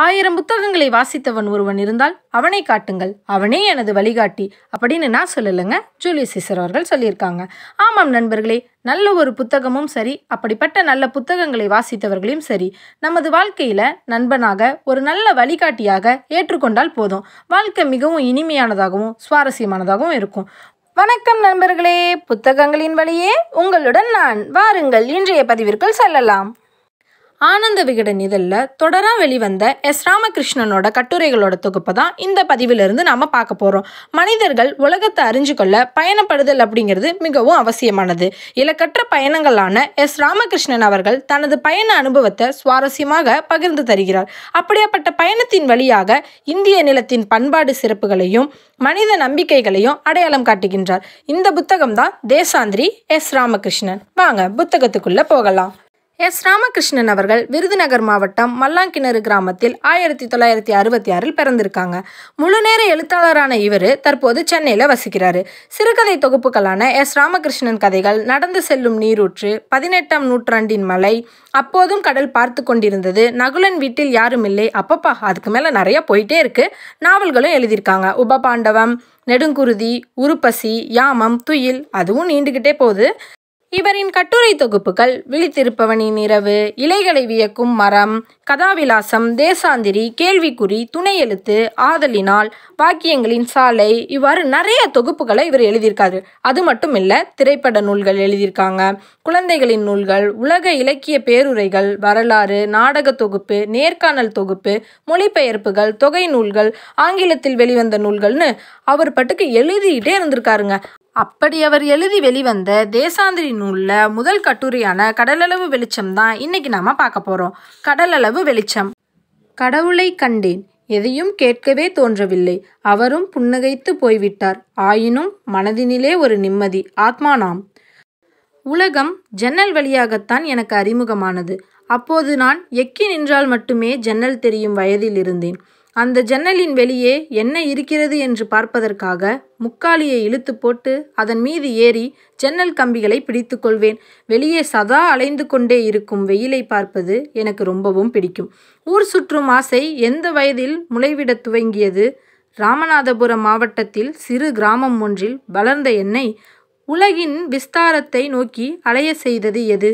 ஆயிரம் புத்தகங்களை வாசித்தவன் ஒருவன் இருந்தால் அவனை காட்டுங்கள் அவனே எனது வழிகாட்டி அப்படின்னு நான் சொல்லலைங்க ஜூலியஸ் சிசர் அவர்கள் சொல்லியிருக்காங்க ஆமாம் நண்பர்களே நல்ல ஒரு புத்தகமும் சரி அப்படிப்பட்ட நல்ல புத்தகங்களை வாசித்தவர்களையும் சரி நமது வாழ்க்கையில் நண்பனாக ஒரு நல்ல வழிகாட்டியாக ஏற்றுக்கொண்டால் போதும் வாழ்க்கை மிகவும் இனிமையானதாகவும் சுவாரஸ்யமானதாகவும் இருக்கும் வணக்கம் நண்பர்களே புத்தகங்களின் வழியே உங்களுடன் நான் வாருங்கள் இன்றைய பதிவிற்குள் செல்லலாம் ஆனந்த விகடன் இதழில் தொடராக வெளிவந்த எஸ் ராமகிருஷ்ணனோட கட்டுரைகளோட தொகுப்பை தான் இந்த பதிவிலிருந்து நாம் பார்க்க போகிறோம் மனிதர்கள் உலகத்தை அறிஞ்சு கொள்ள பயணப்படுதல் அப்படிங்கிறது மிகவும் அவசியமானது இலக்கற்ற பயணங்களான எஸ் ராமகிருஷ்ணன் அவர்கள் தனது பயண அனுபவத்தை சுவாரஸ்யமாக பகிர்ந்து தருகிறார் அப்படியாப்பட்ட பயணத்தின் வழியாக இந்திய நிலத்தின் பண்பாடு சிறப்புகளையும் மனித நம்பிக்கைகளையும் அடையாளம் காட்டுகின்றார் இந்த புத்தகம் தான் தேசாந்திரி எஸ் ராமகிருஷ்ணன் வாங்க புத்தகத்துக்குள்ளே போகலாம் எஸ் ராமகிருஷ்ணன் அவர்கள் விருதுநகர் மாவட்டம் மல்லாங்கிணறு கிராமத்தில் ஆயிரத்தி தொள்ளாயிரத்தி அறுபத்தி ஆறில் பிறந்திருக்காங்க முழுநேர எழுத்தாளரான இவர் தற்போது சென்னையில் வசிக்கிறார் சிறுகதை தொகுப்புகளான எஸ் ராமகிருஷ்ணன் கதைகள் நடந்து செல்லும் நீரூற்று பதினெட்டாம் நூற்றாண்டின் மலை அப்போதும் கடல் பார்த்து கொண்டிருந்தது நகுலன் வீட்டில் யாரும் இல்லை அப்பப்பா அதுக்கு மேலே நிறைய போயிட்டே இருக்குது நாவல்களும் எழுதியிருக்காங்க உபபாண்டவம் நெடுங்குருதி உருப்பசி யாமம் துயில் அதுவும் நீண்டுக்கிட்டே போகுது இவரின் கட்டுரை தொகுப்புகள் விழித்திருப்பவனின் இரவு இலைகளை வியக்கும் மரம் கதாவிலாசம் தேசாந்திரி கேள்விக்குறி துணை எழுத்து ஆதலினால் வாக்கியங்களின் சாலை இவ்வாறு நிறைய தொகுப்புகளை இவர் எழுதியிருக்காரு அது மட்டும் இல்லை திரைப்பட நூல்கள் எழுதியிருக்காங்க குழந்தைகளின் நூல்கள் உலக இலக்கிய பேருரைகள் வரலாறு நாடக தொகுப்பு நேர்காணல் தொகுப்பு மொழிபெயர்ப்புகள் தொகை நூல்கள் ஆங்கிலத்தில் வெளிவந்த நூல்கள்னு அவர் பட்டுக்கு எழுதிக்கிட்டே இருந்திருக்காருங்க அப்படி அவர் எழுதி வெளிவந்த தேசாந்திரி நூலில் முதல் கட்டுரையான கடலளவு வெளிச்சம் தான் இன்றைக்கி நாம் பார்க்க போகிறோம் கடலளவு வெளிச்சம் கடவுளை கண்டேன் எதையும் கேட்கவே தோன்றவில்லை அவரும் புன்னகைத்து போய்விட்டார் ஆயினும் மனதினிலே ஒரு நிம்மதி ஆத்மா நாம் உலகம் ஜன்னல் வழியாகத்தான் எனக்கு அறிமுகமானது அப்போது நான் எக்கி நின்றால் மட்டுமே ஜன்னல் தெரியும் வயதில் இருந்தேன் அந்த ஜன்னலின் வெளியே என்ன இருக்கிறது என்று பார்ப்பதற்காக முக்காலியை இழுத்து போட்டு அதன் மீது ஏறி ஜன்னல் கம்பிகளை பிடித்து கொள்வேன் வெளியே சதா அலைந்து கொண்டே இருக்கும் வெயிலை பார்ப்பது எனக்கு ரொம்பவும் பிடிக்கும் ஊர் சுற்றும் ஆசை எந்த வயதில் முளைவிடத் துவங்கியது ராமநாதபுரம் மாவட்டத்தில் சிறு கிராமம் ஒன்றில் வளர்ந்த என்னை உலகின் விஸ்தாரத்தை நோக்கி அலைய செய்தது எது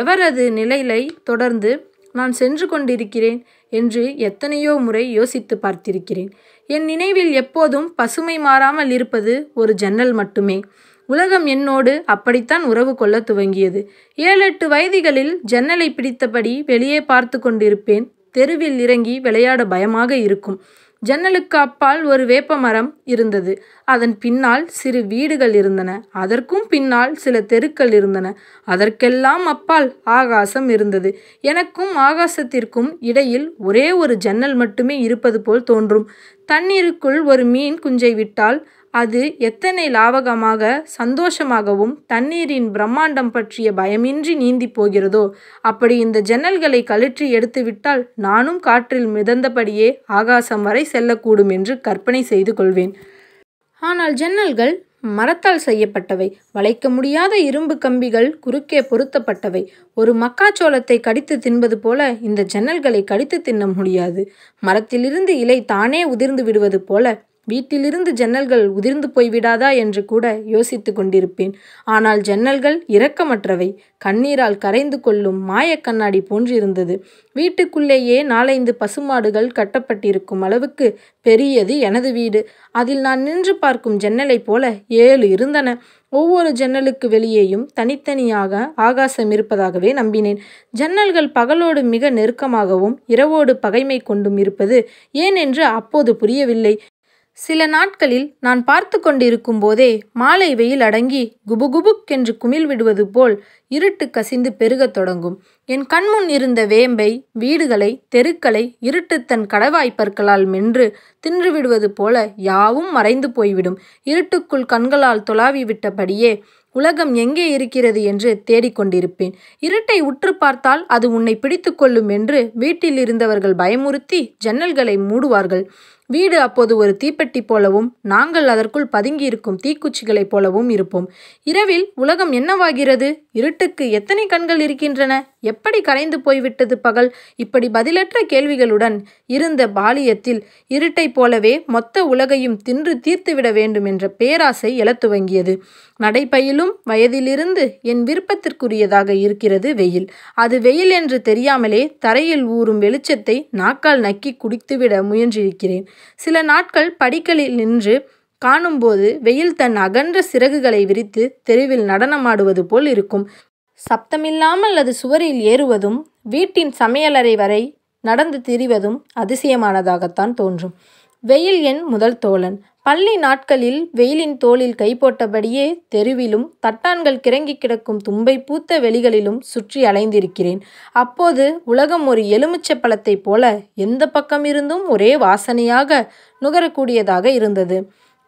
எவரது நிலையை தொடர்ந்து நான் சென்று கொண்டிருக்கிறேன் என்று எத்தனையோ முறை யோசித்து பார்த்திருக்கிறேன் என் நினைவில் எப்போதும் பசுமை மாறாமல் இருப்பது ஒரு ஜன்னல் மட்டுமே உலகம் என்னோடு அப்படித்தான் உறவு கொள்ள துவங்கியது ஏழெட்டு வயதிகளில் ஜன்னலை பிடித்தபடி வெளியே பார்த்து கொண்டிருப்பேன் தெருவில் இறங்கி விளையாட பயமாக இருக்கும் ஜன்னலுக்கு அப்பால் ஒரு வேப்ப மரம் இருந்தது அதன் பின்னால் சிறு வீடுகள் இருந்தன அதற்கும் பின்னால் சில தெருக்கள் இருந்தன அதற்கெல்லாம் அப்பால் ஆகாசம் இருந்தது எனக்கும் ஆகாசத்திற்கும் இடையில் ஒரே ஒரு ஜன்னல் மட்டுமே இருப்பது போல் தோன்றும் தண்ணீருக்குள் ஒரு மீன் குஞ்சை விட்டால் அது எத்தனை லாவகமாக சந்தோஷமாகவும் தண்ணீரின் பிரம்மாண்டம் பற்றிய பயமின்றி நீந்தி போகிறதோ அப்படி இந்த ஜன்னல்களை கழற்றி எடுத்துவிட்டால் நானும் காற்றில் மிதந்தபடியே ஆகாசம் வரை செல்லக்கூடும் என்று கற்பனை செய்து கொள்வேன் ஆனால் ஜன்னல்கள் மரத்தால் செய்யப்பட்டவை வளைக்க முடியாத இரும்பு கம்பிகள் குறுக்கே பொருத்தப்பட்டவை ஒரு மக்காச்சோளத்தை கடித்து தின்பது போல இந்த ஜன்னல்களை கடித்து தின்ன முடியாது மரத்திலிருந்து இலை தானே உதிர்ந்து விடுவது போல வீட்டிலிருந்து ஜன்னல்கள் உதிர்ந்து போய்விடாதா என்று கூட யோசித்து கொண்டிருப்பேன் ஆனால் ஜன்னல்கள் இரக்கமற்றவை கண்ணீரால் கரைந்து கொள்ளும் மாயக்கண்ணாடி போன்றிருந்தது வீட்டுக்குள்ளேயே நாலைந்து பசுமாடுகள் கட்டப்பட்டிருக்கும் அளவுக்கு பெரியது எனது வீடு அதில் நான் நின்று பார்க்கும் ஜன்னலைப் போல ஏழு இருந்தன ஒவ்வொரு ஜன்னலுக்கு வெளியேயும் தனித்தனியாக ஆகாசம் இருப்பதாகவே நம்பினேன் ஜன்னல்கள் பகலோடு மிக நெருக்கமாகவும் இரவோடு பகைமை கொண்டும் இருப்பது ஏனென்று அப்போது புரியவில்லை சில நாட்களில் நான் பார்த்து கொண்டிருக்கும் போதே மாலை வெயில் அடங்கி குபுகுபுக் என்று குமிழ் விடுவது போல் இருட்டு கசிந்து பெருகத் தொடங்கும் என் கண்முன் இருந்த வேம்பை வீடுகளை தெருக்களை இருட்டு தன் கடவாய்ப்பற்களால் மென்று தின்றுவிடுவது போல யாவும் மறைந்து போய்விடும் இருட்டுக்குள் கண்களால் துளாவி விட்டபடியே உலகம் எங்கே இருக்கிறது என்று தேடிக்கொண்டிருப்பேன் இருட்டை உற்று பார்த்தால் அது உன்னை பிடித்து கொள்ளும் என்று வீட்டில் இருந்தவர்கள் பயமுறுத்தி ஜன்னல்களை மூடுவார்கள் வீடு அப்போது ஒரு தீப்பெட்டி போலவும் நாங்கள் அதற்குள் பதுங்கியிருக்கும் தீக்குச்சிகளைப் போலவும் இருப்போம் இரவில் உலகம் என்னவாகிறது இருட்டுக்கு எத்தனை கண்கள் இருக்கின்றன எப்படி கரைந்து போய்விட்டது பகல் இப்படி பதிலற்ற கேள்விகளுடன் இருந்த பாலியத்தில் இருட்டைப் போலவே மொத்த உலகையும் தின்று தீர்த்துவிட வேண்டும் என்ற பேராசை எழத் துவங்கியது நடைப்பயிலும் வயதிலிருந்து என் விருப்பத்திற்குரியதாக இருக்கிறது வெயில் அது வெயில் என்று தெரியாமலே தரையில் ஊறும் வெளிச்சத்தை நாக்கால் நக்கி குடித்துவிட முயன்றிருக்கிறேன் சில நாட்கள் படிக்கலில் நின்று காணும்போது வெயில் தன் அகன்ற சிறகுகளை விரித்து தெருவில் நடனமாடுவது போல் இருக்கும் சப்தமில்லாமல் அது சுவரில் ஏறுவதும் வீட்டின் சமையலறை வரை நடந்து திரிவதும் அதிசயமானதாகத்தான் தோன்றும் வெயில் என் முதல் தோழன் பள்ளி நாட்களில் வெயிலின் தோளில் கை போட்டபடியே தெருவிலும் தட்டான்கள் கிறங்கி கிடக்கும் தும்பை பூத்த வெளிகளிலும் சுற்றி அலைந்திருக்கிறேன் அப்போது உலகம் ஒரு எலுமிச்சை பழத்தைப் போல எந்த பக்கம் இருந்தும் ஒரே வாசனையாக நுகரக்கூடியதாக இருந்தது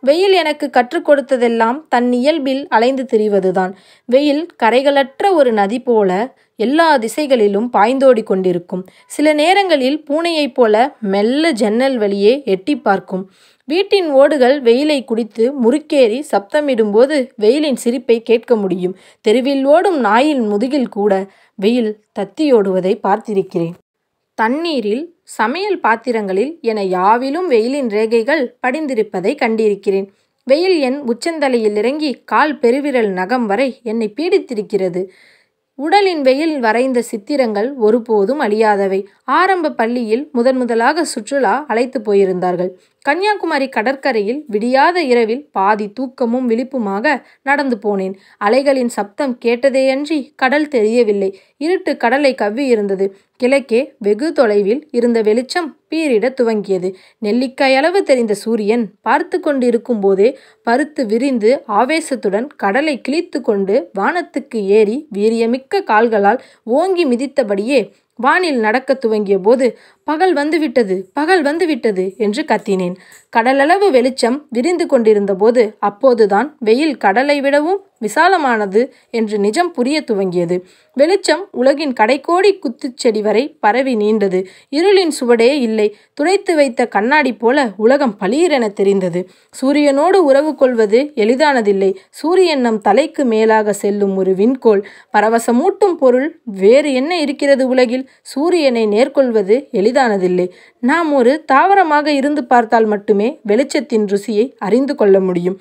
வெயில் எனக்கு கற்றுக் கொடுத்ததெல்லாம் தன் இயல்பில் அலைந்து திரிவதுதான் வெயில் கரைகளற்ற ஒரு நதி போல எல்லா திசைகளிலும் பாய்ந்தோடி கொண்டிருக்கும் சில நேரங்களில் பூனையைப் போல மெல்ல ஜன்னல் வழியே எட்டி பார்க்கும் வீட்டின் ஓடுகள் வெயிலை குடித்து முறுக்கேறி சப்தமிடும்போது வெயிலின் சிரிப்பை கேட்க முடியும் தெருவில் ஓடும் நாயின் முதுகில் கூட வெயில் தத்தியோடுவதை பார்த்திருக்கிறேன் தண்ணீரில் சமையல் பாத்திரங்களில் என யாவிலும் வெயிலின் ரேகைகள் படிந்திருப்பதை கண்டிருக்கிறேன் வெயில் என் உச்சந்தலையில் இறங்கி கால் பெருவிரல் நகம் வரை என்னை பீடித்திருக்கிறது உடலின் வெயில் வரைந்த சித்திரங்கள் ஒருபோதும் அழியாதவை ஆரம்ப பள்ளியில் முதன் முதலாக சுற்றுலா அழைத்து போயிருந்தார்கள் கன்னியாகுமரி கடற்கரையில் விடியாத இரவில் பாதி தூக்கமும் விழிப்புமாக நடந்து போனேன் அலைகளின் சப்தம் கேட்டதேயன்றி கடல் தெரியவில்லை இருட்டு கடலை கவ்வி இருந்தது கிழக்கே வெகு தொலைவில் இருந்த வெளிச்சம் பீரிட துவங்கியது நெல்லிக்காய் அளவு தெரிந்த சூரியன் பார்த்து கொண்டிருக்கும் போதே பருத்து விரிந்து ஆவேசத்துடன் கடலை கிழித்து கொண்டு வானத்துக்கு ஏறி வீரியமிக்க கால்களால் ஓங்கி மிதித்தபடியே வானில் நடக்க துவங்கிய போது பகல் வந்துவிட்டது பகல் வந்துவிட்டது என்று கத்தினேன் கடலளவு வெளிச்சம் விரிந்து கொண்டிருந்தபோது அப்போதுதான் வெயில் கடலை விடவும் விசாலமானது என்று நிஜம் புரிய துவங்கியது வெளிச்சம் உலகின் கடைக்கோடி குத்துச்செடி வரை பரவி நீண்டது இருளின் சுவடே இல்லை துடைத்து வைத்த கண்ணாடி போல உலகம் பளீரென தெரிந்தது சூரியனோடு உறவு கொள்வது எளிதானதில்லை சூரியன் நம் தலைக்கு மேலாக செல்லும் ஒரு விண்கோள் பரவசமூட்டும் பொருள் வேறு என்ன இருக்கிறது உலகில் சூரியனை நேர்கொள்வது எளிதான எளிதானதில்லை நாம் ஒரு தாவரமாக இருந்து பார்த்தால் மட்டுமே வெளிச்சத்தின் ருசியை அறிந்து கொள்ள முடியும்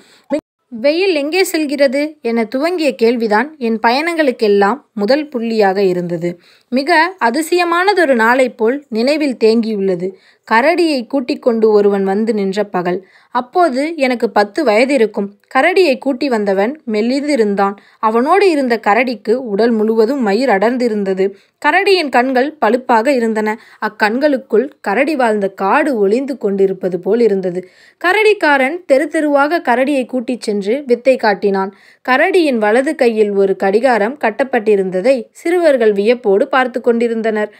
வெயில் எங்கே செல்கிறது என துவங்கிய கேள்விதான் என் பயணங்களுக்கெல்லாம் முதல் புள்ளியாக இருந்தது மிக அதிசயமானதொரு நாளை போல் நினைவில் தேங்கியுள்ளது கரடியை கூட்டிக் கொண்டு ஒருவன் வந்து நின்ற பகல் அப்போது எனக்கு பத்து வயது இருக்கும் கரடியை கூட்டி வந்தவன் மெல்லிந்திருந்தான் அவனோடு இருந்த கரடிக்கு உடல் முழுவதும் மயிர் அடர்ந்திருந்தது கரடியின் கண்கள் பழுப்பாக இருந்தன அக்கண்களுக்குள் கரடி வாழ்ந்த காடு ஒளிந்து கொண்டிருப்பது போல் இருந்தது கரடிக்காரன் தெரு தெருவாக கரடியை கூட்டிச் சென்று வித்தை காட்டினான் கரடியின் வலது கையில் ஒரு கடிகாரம் கட்டப்பட்டிருந்ததை சிறுவர்கள் வியப்போடு பார்த்து கொண்டிருந்தனர்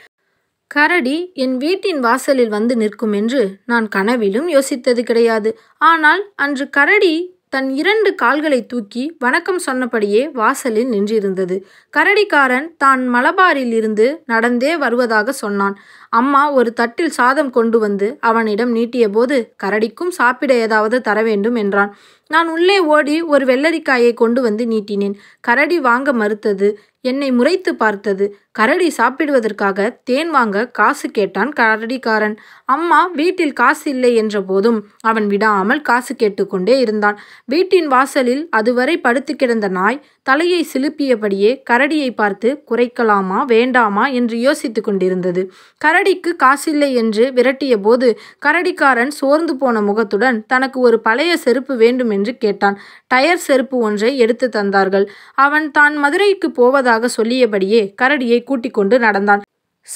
கரடி என் வீட்டின் வாசலில் வந்து நிற்கும் என்று நான் கனவிலும் யோசித்தது கிடையாது ஆனால் அன்று கரடி தன் இரண்டு கால்களை தூக்கி வணக்கம் சொன்னபடியே வாசலில் நின்றிருந்தது கரடிக்காரன் தான் மலபாரில் இருந்து நடந்தே வருவதாக சொன்னான் அம்மா ஒரு தட்டில் சாதம் கொண்டு வந்து அவனிடம் நீட்டியபோது கரடிக்கும் சாப்பிட ஏதாவது தர வேண்டும் என்றான் நான் உள்ளே ஓடி ஒரு வெள்ளரிக்காயை கொண்டு வந்து நீட்டினேன் கரடி வாங்க மறுத்தது என்னை முறைத்து பார்த்தது கரடி சாப்பிடுவதற்காக தேன் வாங்க காசு கேட்டான் கரடிக்காரன் அம்மா வீட்டில் காசு இல்லை என்ற போதும் அவன் விடாமல் காசு கேட்டுக்கொண்டே இருந்தான் வீட்டின் வாசலில் அதுவரை படுத்து கிடந்த நாய் தலையை சிலுப்பியபடியே கரடியை பார்த்து குறைக்கலாமா வேண்டாமா என்று யோசித்து கொண்டிருந்தது கரடிக்கு காசில்லை என்று விரட்டிய போது கரடிக்காரன் சோர்ந்து போன முகத்துடன் தனக்கு ஒரு பழைய செருப்பு வேண்டும் என்று கேட்டான் டயர் செருப்பு ஒன்றை எடுத்து தந்தார்கள் அவன் தான் மதுரைக்கு போவதாக சொல்லியபடியே கரடியை கூட்டிக் கொண்டு நடந்தான்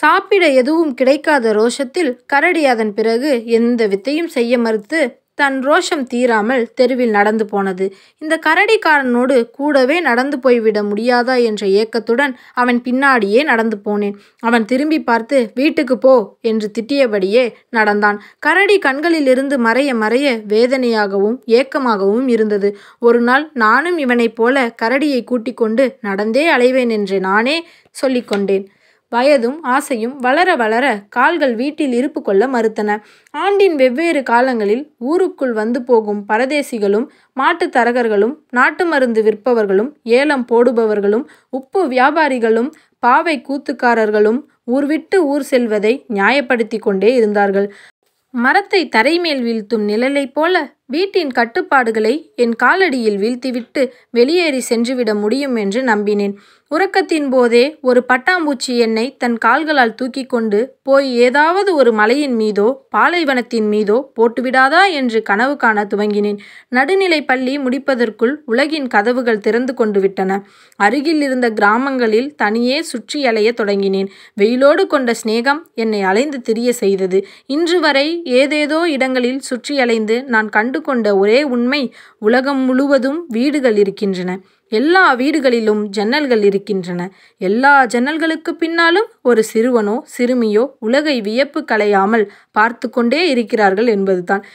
சாப்பிட எதுவும் கிடைக்காத ரோஷத்தில் கரடி அதன் பிறகு எந்த வித்தையும் செய்ய மறுத்து தன் ரோஷம் தீராமல் தெருவில் நடந்து போனது இந்த கரடிக்காரனோடு கூடவே நடந்து போய்விட முடியாதா என்ற ஏக்கத்துடன் அவன் பின்னாடியே நடந்து போனேன் அவன் திரும்பி பார்த்து வீட்டுக்கு போ என்று திட்டியபடியே நடந்தான் கரடி கண்களிலிருந்து மறைய மறைய வேதனையாகவும் ஏக்கமாகவும் இருந்தது ஒரு நாள் நானும் இவனைப் போல கரடியை கூட்டிக் கொண்டு நடந்தே அலைவேன் என்று நானே சொல்லிக்கொண்டேன் வயதும் ஆசையும் வளர வளர கால்கள் வீட்டில் இருப்பு கொள்ள மறுத்தன ஆண்டின் வெவ்வேறு காலங்களில் ஊருக்குள் வந்து போகும் பரதேசிகளும் மாட்டுத் தரகர்களும் நாட்டு மருந்து விற்பவர்களும் ஏலம் போடுபவர்களும் உப்பு வியாபாரிகளும் பாவை கூத்துக்காரர்களும் ஊர் விட்டு ஊர் செல்வதை நியாயப்படுத்தி கொண்டே இருந்தார்கள் மரத்தை தரைமேல் வீழ்த்தும் நிழலைப் போல வீட்டின் கட்டுப்பாடுகளை என் காலடியில் வீழ்த்திவிட்டு வெளியேறி சென்றுவிட முடியும் என்று நம்பினேன் உறக்கத்தின் போதே ஒரு பட்டாம்பூச்சி என்னை தன் கால்களால் தூக்கி கொண்டு போய் ஏதாவது ஒரு மலையின் மீதோ பாலைவனத்தின் மீதோ போட்டுவிடாதா என்று கனவு காண துவங்கினேன் நடுநிலை பள்ளி முடிப்பதற்குள் உலகின் கதவுகள் திறந்து கொண்டு விட்டன அருகில் இருந்த கிராமங்களில் தனியே சுற்றி அலைய தொடங்கினேன் வெயிலோடு கொண்ட சிநேகம் என்னை அலைந்து திரிய செய்தது இன்று வரை ஏதேதோ இடங்களில் சுற்றி அலைந்து நான் கண்டு கொண்ட ஒரே உண்மை உலகம் முழுவதும் வீடுகள் இருக்கின்றன எல்லா வீடுகளிலும் ஜன்னல்கள் இருக்கின்றன எல்லா ஜன்னல்களுக்கு பின்னாலும் ஒரு சிறுவனோ சிறுமியோ உலகை வியப்பு கலையாமல் பார்த்து கொண்டே இருக்கிறார்கள் என்பதுதான்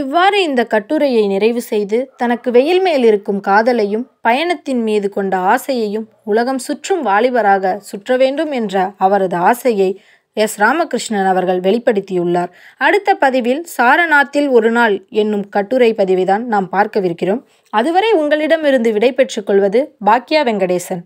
இவ்வாறு இந்த கட்டுரையை நிறைவு செய்து தனக்கு வெயில் மேல் இருக்கும் காதலையும் பயணத்தின் மீது கொண்ட ஆசையையும் உலகம் சுற்றும் வாலிபராக சுற்ற வேண்டும் என்ற அவரது ஆசையை எஸ் ராமகிருஷ்ணன் அவர்கள் வெளிப்படுத்தியுள்ளார் அடுத்த பதிவில் சாரநாத்தில் ஒரு நாள் என்னும் கட்டுரை பதிவைதான் நாம் பார்க்கவிருக்கிறோம் அதுவரை உங்களிடமிருந்து விடை கொள்வது பாக்யா வெங்கடேசன்